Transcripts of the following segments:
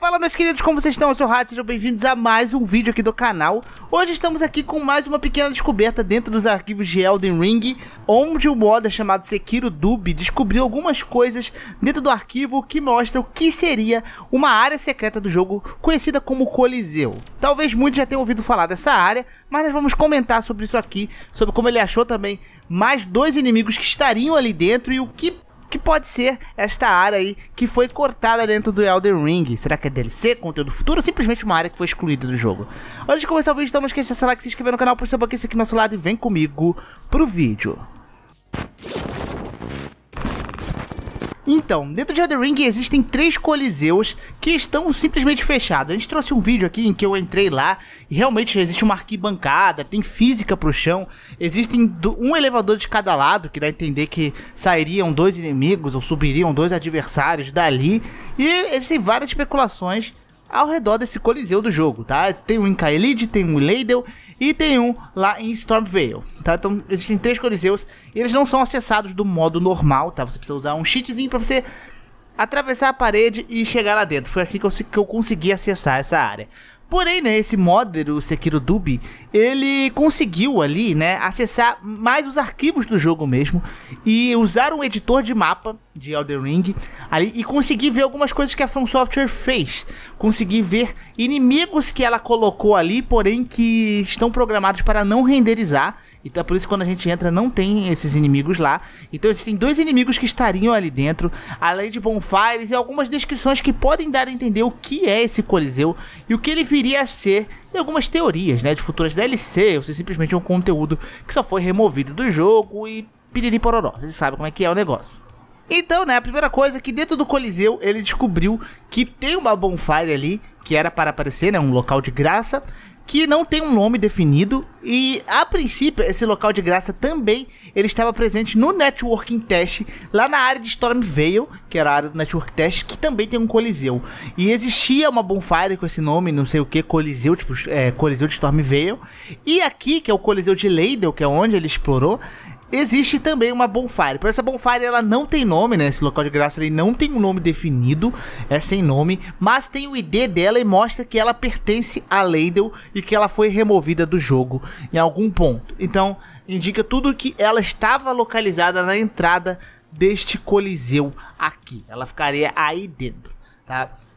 Fala meus queridos, como vocês estão? Eu sou o Rato, sejam bem-vindos a mais um vídeo aqui do canal. Hoje estamos aqui com mais uma pequena descoberta dentro dos arquivos de Elden Ring, onde o moda chamado Sekiro Dub descobriu algumas coisas dentro do arquivo que mostram que seria uma área secreta do jogo conhecida como Coliseu. Talvez muitos já tenham ouvido falar dessa área, mas nós vamos comentar sobre isso aqui, sobre como ele achou também mais dois inimigos que estariam ali dentro e o que que pode ser esta área aí que foi cortada dentro do Elden Ring. Será que é DLC, conteúdo futuro ou simplesmente uma área que foi excluída do jogo? Antes de começar o vídeo, não esqueça de se inscrever no canal, por saber que esse aqui do é nosso lado e vem comigo pro vídeo. Então, dentro de Elden Ring existem três coliseus que estão simplesmente fechados. A gente trouxe um vídeo aqui em que eu entrei lá e realmente existe uma arquibancada, tem física pro chão, existem um elevador de cada lado, que dá a entender que sairiam dois inimigos ou subiriam dois adversários dali. E existem várias especulações ao redor desse coliseu do jogo, tá? Tem um Inca Elite, tem um Leidel e tem um lá em Stormvale, tá? Então existem três coliseus e eles não são acessados do modo normal, tá? Você precisa usar um cheatzinho para você atravessar a parede e chegar lá dentro. Foi assim que eu, que eu consegui acessar essa área. Porém, né, esse modder, o Sekiro Dubi, ele conseguiu ali, né, acessar mais os arquivos do jogo mesmo e usar um editor de mapa de Elden Ring ali, e consegui ver algumas coisas que a From Software fez. Consegui ver inimigos que ela colocou ali, porém que estão programados para não renderizar. Então é por isso quando a gente entra não tem esses inimigos lá. Então existem dois inimigos que estariam ali dentro, além de bonfires e algumas descrições que podem dar a entender o que é esse coliseu e o que ele viria a ser e algumas teorias, né, de futuras DLC, ou se simplesmente um conteúdo que só foi removido do jogo e piriri pororó. Vocês sabem como é que é o negócio. Então, né, a primeira coisa é que dentro do Coliseu ele descobriu que tem uma bonfire ali, que era para aparecer, né, um local de graça, que não tem um nome definido e a princípio esse local de graça também ele estava presente no networking test lá na área de Stormvale, que era a área do network test, que também tem um coliseu. E existia uma bonfire com esse nome, não sei o que, coliseu, tipo, é, coliseu de Stormvale. E aqui, que é o coliseu de Leidel, que é onde ele explorou, Existe também uma bonfire. Por essa bonfire ela não tem nome, né? Esse local de graça ele não tem um nome definido, é sem nome, mas tem o ID dela e mostra que ela pertence a Leidel e que ela foi removida do jogo em algum ponto. Então, indica tudo que ela estava localizada na entrada deste coliseu aqui. Ela ficaria aí dentro.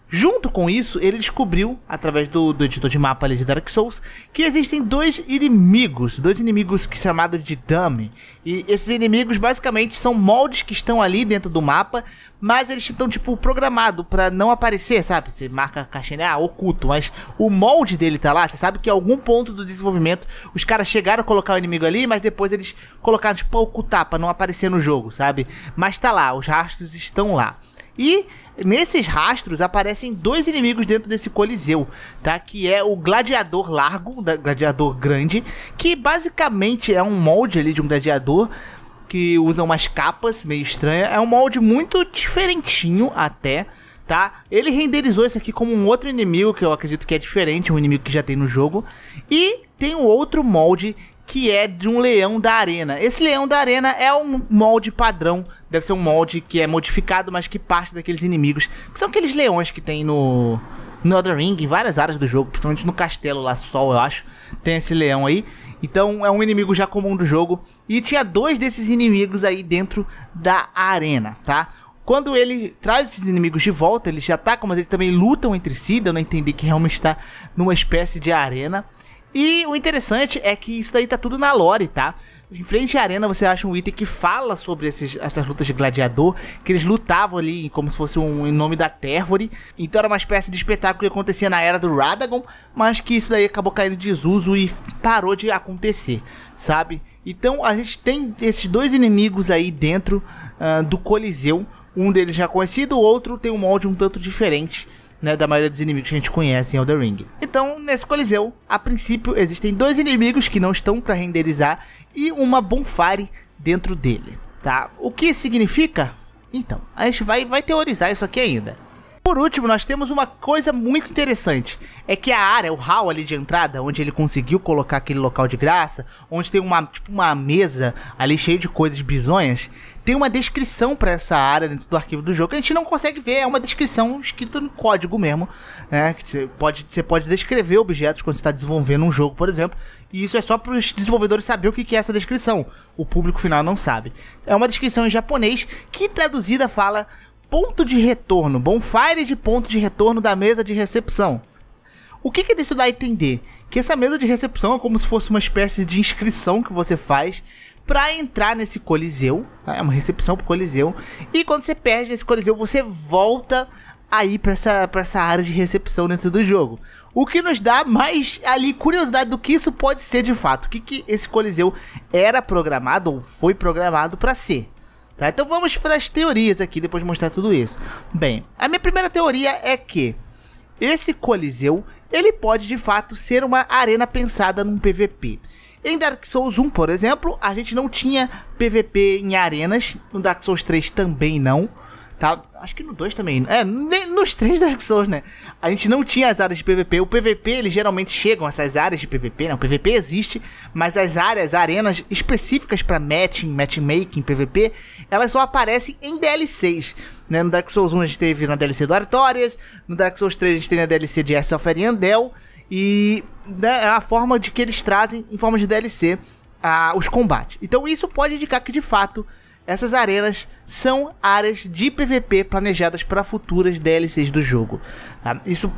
Junto com isso, ele descobriu, através do, do editor de mapa ali de Dark Souls, que existem dois inimigos, dois inimigos que chamados de Dummy. E esses inimigos basicamente são moldes que estão ali dentro do mapa, mas eles estão tipo programado para não aparecer, sabe? Você marca a caixinha, né? ah, oculto, mas o molde dele tá lá, você sabe que em algum ponto do desenvolvimento os caras chegaram a colocar o inimigo ali, mas depois eles colocaram tipo pra ocultar, pra não aparecer no jogo, sabe? Mas tá lá, os rastros estão lá. E nesses rastros aparecem dois inimigos dentro desse coliseu, tá? Que é o gladiador largo, da, gladiador grande, que basicamente é um molde ali de um gladiador que usa umas capas meio estranha. É um molde muito diferentinho até, tá? Ele renderizou isso aqui como um outro inimigo que eu acredito que é diferente, um inimigo que já tem no jogo. E tem um outro molde que é de um leão da arena. Esse leão da arena é um molde padrão, deve ser um molde que é modificado, mas que parte daqueles inimigos, que são aqueles leões que tem no no Elden Ring, em várias áreas do jogo, principalmente no castelo lá, sol, eu acho, tem esse leão aí. Então é um inimigo já comum do jogo e tinha dois desses inimigos aí dentro da arena, tá? Quando ele traz esses inimigos de volta, eles já atacam, mas eles também lutam entre si, dando a entender que realmente está numa espécie de arena. E o interessante é que isso daí tá tudo na lore, tá? Em frente à arena você acha um item que fala sobre esses, essas lutas de gladiador, que eles lutavam ali como se fosse um em nome da Tervore. Então era uma espécie de espetáculo que acontecia na era do Radagon, mas que isso daí acabou caindo de desuso e parou de acontecer, sabe? Então a gente tem esses dois inimigos aí dentro uh, do Coliseu. Um deles já conhecido, o outro tem um molde um tanto diferente né, da maioria dos inimigos que a gente conhece em Elden Ring. Então, nesse coliseu, a princípio existem dois inimigos que não estão para renderizar e uma bonfire dentro dele, tá? O que significa? Então, a gente vai vai teorizar isso aqui ainda. Por último, nós temos uma coisa muito interessante. É que a área, o hall ali de entrada, onde ele conseguiu colocar aquele local de graça, onde tem uma, tipo, uma mesa ali cheia de coisas bizonhas, tem uma descrição para essa área dentro do arquivo do jogo que a gente não consegue ver, é uma descrição escrita no código mesmo, né? Que você pode, você pode descrever objetos quando está desenvolvendo um jogo, por exemplo, e isso é só para os desenvolvedores saber o que é essa descrição. O público final não sabe. É uma descrição em japonês que traduzida fala ponto de retorno, bonfire de ponto de retorno da mesa de recepção. O que, que é isso dá a entender? Que essa mesa de recepção é como se fosse uma espécie de inscrição que você faz para entrar nesse coliseu. Tá? É uma recepção pro coliseu. E quando você perde nesse coliseu, você volta aí para essa, pra essa área de recepção dentro do jogo. O que nos dá mais ali curiosidade do que isso pode ser de fato. O que, que esse coliseu era programado ou foi programado para ser. Tá? Então vamos para as teorias aqui, depois de mostrar tudo isso. Bem, a minha primeira teoria é que esse Coliseu, ele pode de fato ser uma arena pensada num PVP. Em Dark Souls 1, por exemplo, a gente não tinha PVP em arenas, no Dark Souls 3 também não tá, acho que no 2 também. É, nos três Dark Souls, né? A gente não tinha as áreas de PVP. O PVP, eles geralmente chegam, essas áreas de PVP, né? O PVP existe, mas as áreas, arenas específicas para matching, matchmaking, PVP, elas só aparecem em DLCs. Né? No Dark Souls 1 a gente teve na DLC do Artorias, no Dark Souls 3 a gente tem na DLC de S of Ariandel, e né, é a forma de que eles trazem em forma de DLC ah, os combates. Então isso pode indicar que de fato essas arenas são áreas de PVP planejadas para futuras DLCs do jogo. Tá? Isso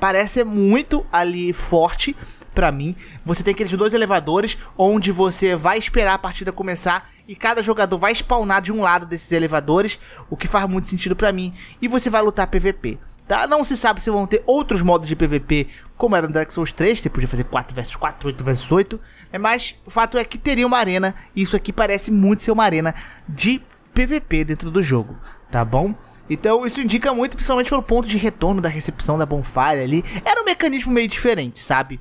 parece muito ali forte para mim. Você tem aqueles dois elevadores onde você vai esperar a partida começar e cada jogador vai spawnar de um lado desses elevadores, o que faz muito sentido para mim, e você vai lutar PVP. Tá? Não se sabe se vão ter outros modos de PVP, como era no Dark Souls 3, você podia fazer 4 vs 4, 8 vs 8, né? mas o fato é que teria uma arena, e isso aqui parece muito ser uma arena de PVP dentro do jogo, tá bom? Então isso indica muito, principalmente pelo ponto de retorno da recepção da bonfire ali. Era um mecanismo meio diferente, sabe?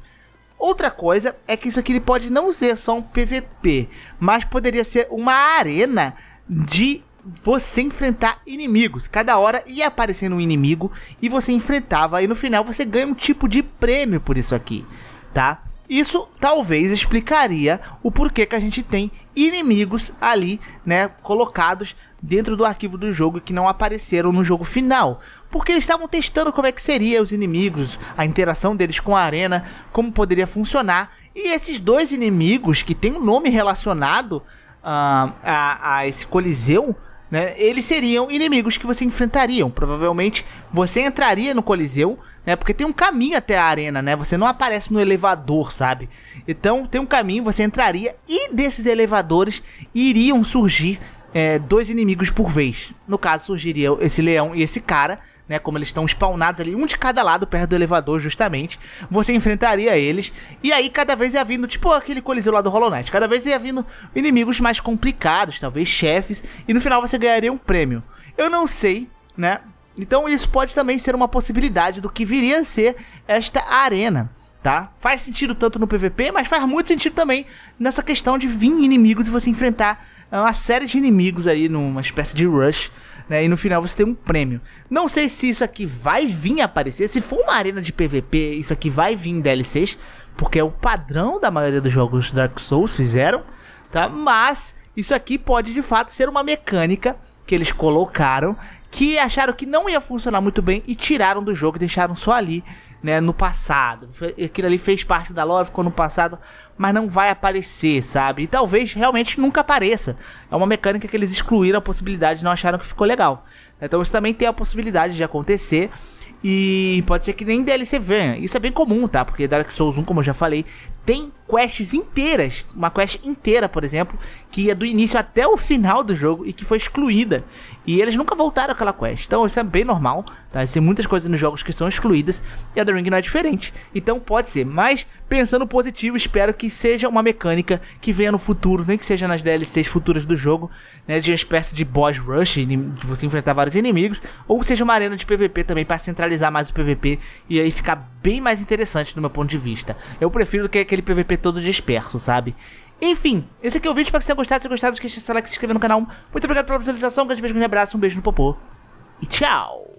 Outra coisa é que isso aqui pode não ser só um PVP, mas poderia ser uma arena de você enfrentar inimigos. Cada hora ia aparecendo um inimigo e você enfrentava e no final você ganha um tipo de prêmio por isso aqui, tá? Isso talvez explicaria o porquê que a gente tem inimigos ali, né, colocados dentro do arquivo do jogo que não apareceram no jogo final, porque eles estavam testando como é que seria os inimigos, a interação deles com a arena, como poderia funcionar. E esses dois inimigos que tem um nome relacionado uh, a, a esse coliseu né? Eles seriam inimigos que você enfrentariam. Provavelmente você entraria no Coliseu, né? Porque tem um caminho até a arena, né? Você não aparece no elevador, sabe? Então tem um caminho, você entraria e desses elevadores iriam surgir é, dois inimigos por vez. No caso, surgiria esse leão e esse cara né? Como eles estão spawnados ali, um de cada lado, perto do elevador, justamente. Você enfrentaria eles. E aí cada vez ia vindo, tipo aquele coliseu lá do Hollow Knight, cada vez ia vindo inimigos mais complicados, talvez chefes. E no final você ganharia um prêmio. Eu não sei, né? Então isso pode também ser uma possibilidade do que viria a ser esta arena. Tá? Faz sentido tanto no PVP, mas faz muito sentido também nessa questão de vir inimigos e você enfrentar é uma série de inimigos aí numa espécie de rush. Né, e no final você tem um prêmio. Não sei se isso aqui vai vir aparecer. Se for uma arena de PVP, isso aqui vai vir em DLCs, porque é o padrão da maioria dos jogos Dark Souls fizeram, tá? Mas isso aqui pode de fato ser uma mecânica que eles colocaram que acharam que não ia funcionar muito bem e tiraram do jogo, e deixaram só ali né, no passado. Aquilo ali fez parte da lore, ficou no passado, mas não vai aparecer, sabe? E talvez realmente nunca apareça. É uma mecânica que eles excluíram a possibilidade, não acharam que ficou legal. Então isso também tem a possibilidade de acontecer. E pode ser que nem DLC venha. Isso é bem comum, tá? Porque Dark Souls 1, como eu já falei, tem quests inteiras, uma quest inteira, por exemplo, que ia do início até o final do jogo e que foi excluída. E eles nunca voltaram aquela quest. Então isso é bem normal, tá? Tem muitas coisas nos jogos que são excluídas e a The Ring não é diferente. Então pode ser, mas pensando positivo, espero que seja uma mecânica que venha no futuro, nem que seja nas DLCs futuras do jogo, né, de uma espécie de boss rush, de você enfrentar vários inimigos, ou que seja uma arena de PVP também para centralizar mais o PVP e aí ficar bem mais interessante do meu ponto de vista. Eu prefiro que aquele aquele PVP todo disperso, sabe? Enfim, esse aqui é o vídeo, espero que você tenham gostado. Se gostar não esqueça de like, se inscrever no canal. Muito obrigado pela visualização, um grande beijo, um grande abraço, um beijo no popô e tchau!